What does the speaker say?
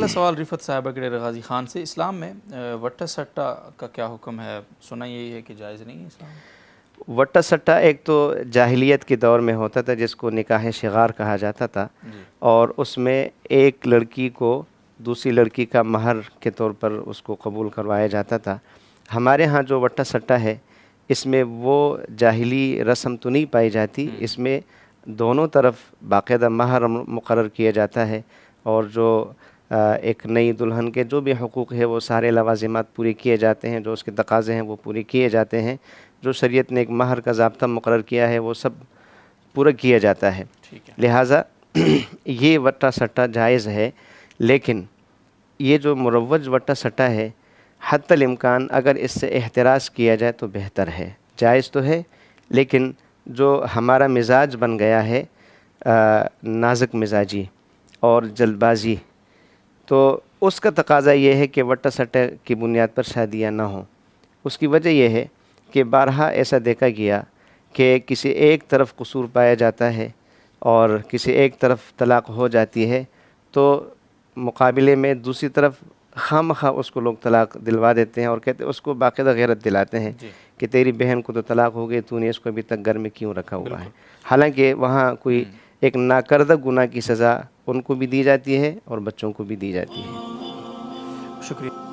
अगला सवाल रिफत साहब के गाजी खान से इस्लाम में वट्टा सट्टा का क्या हुक्म है सुना यही है कि जायज़ नहीं है इस्लाम वट्टा सट्टा एक तो जाहिलियत के दौर में होता था जिसको निकाह शिगार कहा जाता था और उसमें एक लड़की को दूसरी लड़की का महर के तौर पर उसको कबूल करवाया जाता था हमारे यहाँ जो वट्टा सट्टा है इसमें वो जाहिली रस्म तो नहीं पाई जाती हम्म। इसमें दोनों तरफ बाकायदा महर मुकर किया जाता है और जो एक नई दुल्हन के जो भी हकूक़ है वो सारे लवाजिमत पूरे किए जाते हैं जो उसके तकाज़े हैं वो पूरे किए जाते हैं जो शरीयत ने एक माहर का जबता मुकर किया है वो सब पूरा किया जाता है लिहाजा ये वट्टा सट्टा जायज़ है लेकिन ये जो मुरवज वट्टा सट्टा है हतलमकान अगर इससे एहतराज किया जाए तो बेहतर है जायज़ तो है लेकिन जो हमारा मिजाज बन गया है नाजुक मिजाजी और जल्दबाजी तो उसका तकाजा ये है कि वट्टा सट्टा की बुनियाद पर शादियाँ ना हों उसकी वजह यह है कि बारहा ऐसा देखा गया कि किसी एक तरफ कसूर पाया जाता है और किसी एक तरफ तलाक हो जाती है तो मुकाबले में दूसरी तरफ खाम खा उसको लोग तलाक दिलवा देते हैं और कहते हैं उसको बाकायदा गैरत दिलाते हैं कि तेरी बहन को तो तलाक हो गई तूने इसको अभी तक घर में क्यों रखा हुआ है हालांकि वहाँ कोई हम्म। एक नाकर्दक गुना की सज़ा उनको भी दी जाती है और बच्चों को भी दी जाती है शुक्रिया